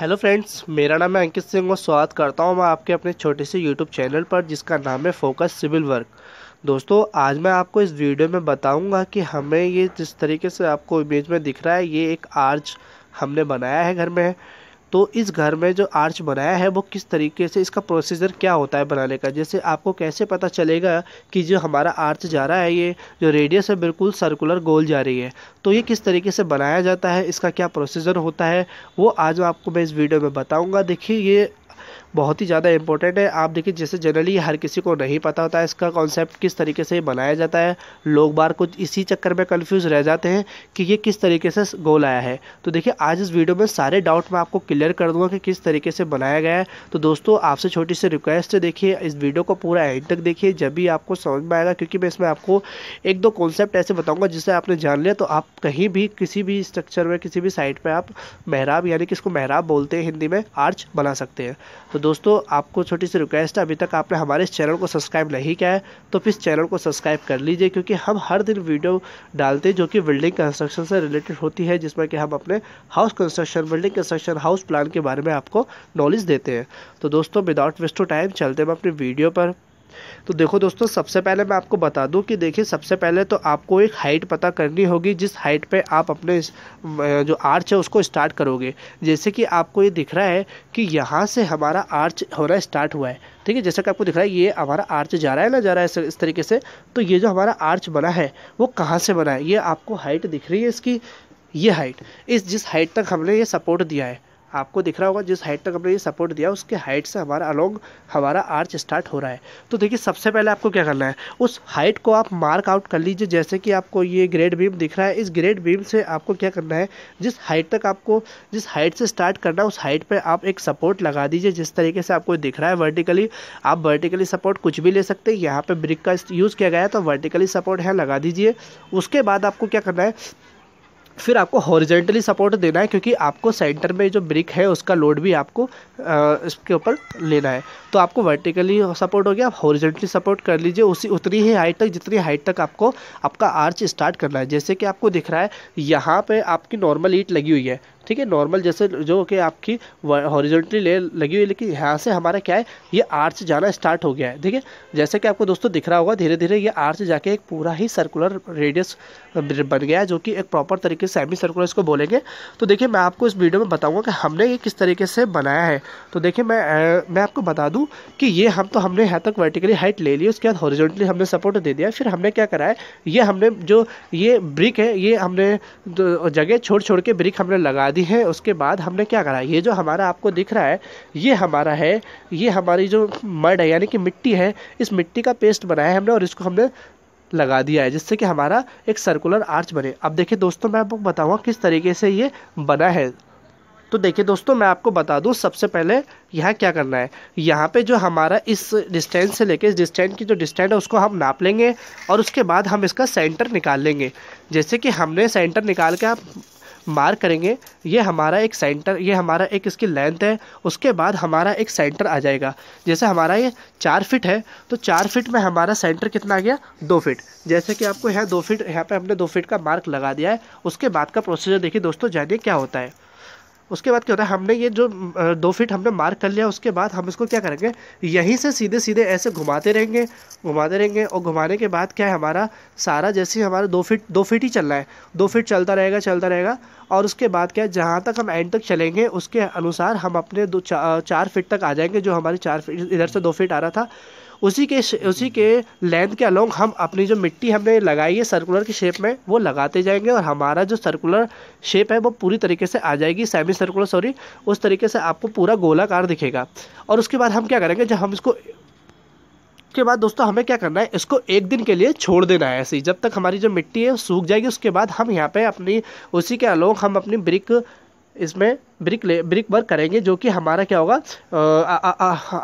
hello friends मेरा नाम है अंकित सिंह और स्वागत करता हूं मैं आपके अपने छोटे से यूट्यूब चैनल पर जिसका नाम है फोकस सिविल वर्क दोस्तों आज मैं आपको इस वीडियो में बताऊंगा कि हमें ये जिस तरीके से आपको इमेज में दिख रहा है ये एक आर्च हमने बनाया है घर में तो इस घर में जो आर्च बनाया है वो किस तरीके से इसका प्रोसीजर क्या होता है बनाने का जैसे आपको कैसे पता चलेगा कि जो हमारा आर्च जा रहा है ये जो रेडियस है बिल्कुल सर्कुलर गोल जा रही है तो ये किस तरीके से बनाया जाता है इसका क्या प्रोसीजर होता है वो आज आपको मैं इस वीडियो में बताऊँगा देखिए ये बहुत ही ज़्यादा इंपॉर्टेंट है आप देखिए जैसे जनरली हर किसी को नहीं पता होता है इसका कॉन्सेप्ट किस तरीके से बनाया जाता है लोग बार कुछ इसी चक्कर में कन्फ्यूज़ रह जाते हैं कि ये किस तरीके से गोल आया है तो देखिए आज इस वीडियो में सारे डाउट मैं आपको क्लियर कर दूँगा कि किस तरीके से बनाया गया है तो दोस्तों आपसे छोटी सी रिक्वेस्ट है देखिए इस वीडियो को पूरा एंड तक देखिए जब भी आपको समझ में आएगा क्योंकि मैं इसमें आपको एक दो कॉन्सेप्ट ऐसे बताऊँगा जिससे आपने जान लिया तो आप कहीं भी किसी भी स्ट्रक्चर में किसी भी साइट पर आप मेहराब यानी कि इसको मेहराब बोलते हैं हिंदी में आर्च बना सकते हैं तो तो दोस्तों आपको छोटी सी रिक्वेस्ट है अभी तक आपने हमारे इस चैनल को सब्सक्राइब नहीं किया है तो इस चैनल को सब्सक्राइब कर लीजिए क्योंकि हम हर दिन वीडियो डालते हैं जो कि बिल्डिंग कंस्ट्रक्शन से रिलेटेड होती है जिसमें कि हम अपने house construction building construction house plan के बारे में आपको नॉलेज देते हैं तो दोस्तों विदाउट वेस्ट टाइम चलते हैं अपनी वीडियो पर तो देखो दोस्तों सबसे पहले मैं आपको बता दूं कि देखिए सबसे पहले तो आपको एक हाइट पता करनी होगी जिस हाइट पे आप अपने जो आर्च है उसको स्टार्ट करोगे जैसे कि आपको ये दिख रहा है कि यहाँ से हमारा आर्च होना स्टार्ट हुआ है ठीक है जैसा कि आपको दिख रहा है ये हमारा आर्च जा रहा है ना जा रहा है इस तरीके से तो ये जो हमारा आर्च बना है वो कहाँ से बना है ये आपको हाइट दिख रही है इसकी ये हाइट इस जिस हाइट तक हमने ये सपोर्ट दिया है आपको दिख रहा होगा जिस हाइट तक हमने ये सपोर्ट दिया उसके हाइट से हमारा अलोंग हमारा आर्च स्टार्ट हो रहा है तो देखिए सबसे पहले आपको क्या करना है उस हाइट को आप मार्क आउट कर लीजिए जैसे कि आपको ये ग्रेड बीम दिख रहा है इस ग्रेड बीम से आपको क्या करना है जिस हाइट तक आपको जिस हाइट से स्टार्ट करना है उस हाइट पर आप एक सपोर्ट लगा दीजिए जिस तरीके से आपको दिख रहा है वर्टिकली आप वर्टिकली सपोर्ट कुछ भी ले सकते हैं यहाँ पर ब्रिक का यूज़ किया गया है तो वर्टिकली सपोर्ट है लगा दीजिए उसके बाद आपको क्या करना है फिर आपको हॉरिजेंटली सपोर्ट देना है क्योंकि आपको सेंटर में जो ब्रिक है उसका लोड भी आपको इसके ऊपर लेना है तो आपको वर्टिकली सपोर्ट हो गया आप हॉरिजेंटली सपोर्ट कर लीजिए उसी उतनी ही हाइट तक जितनी हाइट तक आपको आपका आर्च स्टार्ट करना है जैसे कि आपको दिख रहा है यहाँ पर आपकी नॉर्मल ईट लगी हुई है ठीक है नॉर्मल जैसे जो कि आपकी हॉरिजॉन्टली ले लगी हुई लेकिन यहाँ से हमारा क्या है ये आर्च जाना स्टार्ट हो गया है ठीक है जैसे कि आपको दोस्तों दिख रहा होगा धीरे धीरे ये आर्च जाके एक पूरा ही सर्कुलर रेडियस बन गया है जो कि एक प्रॉपर तरीके से सेमी सर्कुलर इसको बोलेंगे तो देखिए मैं आपको इस वीडियो में बताऊँगा कि हमने ये किस तरीके से बनाया है तो देखिए मैं मैं आपको बता दूँ कि ये हम तो हमने यहाँ तक वर्टिकली हाइट ले ली उसके बाद हॉरिजॉन्टली हमने सपोर्ट दे दिया फिर हमने क्या करा है ये हमने जो ये ब्रिक है ये हमने जगह छोड़ छोड़ के ब्रिक हमने लगा लगा दी है उसके बाद हमने क्या करा ये जो हमारा आपको दिख रहा है ये हमारा है ये हमारी जो मड है यानी कि मिट्टी है इस मिट्टी का पेस्ट बनाया है हमने और इसको हमने लगा दिया है जिससे कि हमारा एक सर्कुलर आर्च बने अब देखिए दोस्तों मैं आपको बताऊँगा किस तरीके से ये बना है तो देखिए दोस्तों मैं आपको बता दूं सबसे पहले यहाँ क्या करना है यहाँ पे जो हमारा इस डिस्टेंस से लेके इस डिस्टेंस की जो डिस्टेंस है उसको हम नाप लेंगे और उसके बाद हम इसका सेंटर निकाल लेंगे जैसे कि हमने सेंटर निकाल के आप मार्क करेंगे ये हमारा एक सेंटर ये हमारा एक इसकी लेंथ है उसके बाद हमारा एक सेंटर आ जाएगा जैसे हमारा ये चार फिट है तो चार फिट में हमारा सेंटर कितना आ गया दो फिट जैसे कि आपको यहाँ दो फिट यहाँ पे हमने दो फिट का मार्क लगा दिया है उसके बाद का प्रोसीजर देखिए दोस्तों जानिए क्या होता है उसके बाद क्या होता है हमने ये जो दो फीट हमने मार्क कर लिया उसके बाद हम इसको क्या करेंगे यहीं से सीधे सीधे ऐसे घुमाते रहेंगे घुमाते रहेंगे और घुमाने के बाद क्या है हमारा सारा जैसे हमारा दो फीट दो फीट ही चलना है दो फीट चलता रहेगा चलता रहेगा और उसके बाद क्या है जहाँ तक हम एंड तक चलेंगे उसके अनुसार हम अपने दो चा, चार फिट तक आ जाएंगे जो हमारे चार फिट इधर से दो फिट आ रहा था उसी के उसी के लेंथ के अलोंग हम अपनी जो मिट्टी हमने लगाई है सर्कुलर की शेप में वो लगाते जाएंगे और हमारा जो सर्कुलर शेप है वो पूरी तरीके से आ जाएगी सेमी सर्कुलर सॉरी उस तरीके से आपको पूरा गोलाकार दिखेगा और उसके बाद हम क्या करेंगे जब हम इसको उसके बाद दोस्तों हमें क्या करना है इसको एक दिन के लिए छोड़ देना है ऐसे ही जब तक हमारी जो मिट्टी है सूख जाएगी उसके बाद हम यहाँ पे अपनी उसी के अलोंग हम अपनी ब्रिक इसमें ब्रिक ले ब्रिक वर्क करेंगे जो कि हमारा क्या होगा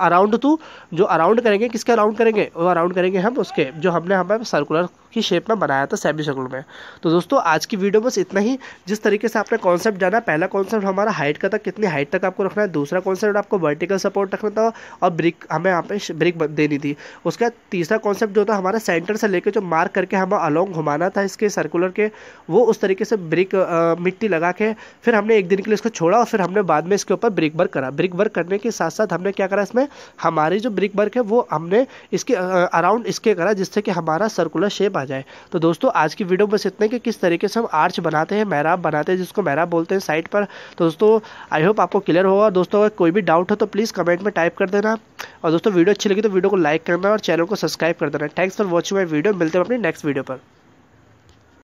अराउंड टू जो अराउंड करेंगे किसके अराउंड करेंगे वो अराउंड करेंगे हम उसके जो हमने हमें सर्कुलर की शेप में बनाया था सेमी सर्कुलर में तो दोस्तों आज की वीडियो बस इतना ही जिस तरीके से आपने कॉन्सेप्ट जाना पहला कॉन्सेप्ट हमारा हाइट का था कितनी हाइट तक आपको रखना है दूसरा कॉन्सेप्ट आपको वर्टिकल सपोर्ट रखना था और ब्रिक हमें यहाँ पे ब्रिक देनी थी उसका तीसरा कॉन्सेप्ट जो था हमारा सेंटर से लेकर जो मार्क करके हमें अलोंग घुमाना था इसके सर्कुलर के वो उस तरीके से ब्रिक मिट्टी लगा के फिर हमने एक दिन के लिए इसको छोड़ा फिर हमने बाद में इसके ऊपर ब्रिक वर्क करा ब्रिक वर्क करने के साथ साथ हमने क्या करा इसमें हमारी जो ब्रिक वर्क है वो हमने इसके अराउंड इसके करा जिससे कि हमारा सर्कुलर शेप आ जाए तो दोस्तों आज की वीडियो बस इतने कि किस तरीके से हम आर्च बनाते हैं मैराब बनाते हैं जिसको मैराब बोलते हैं साइट पर तो दोस्तों आई होप आपको क्लियर होगा दोस्तों अगर कोई भी डाउट हो तो प्लीज़ कमेंट में टाइप कर देना और दोस्तों वीडियो अच्छी लगी तो वीडियो को लाइक करना और चैनल को सब्सक्राइब कर देना thanks for watching my video मिलते हैं अपनी नेक्स्ट वीडियो पर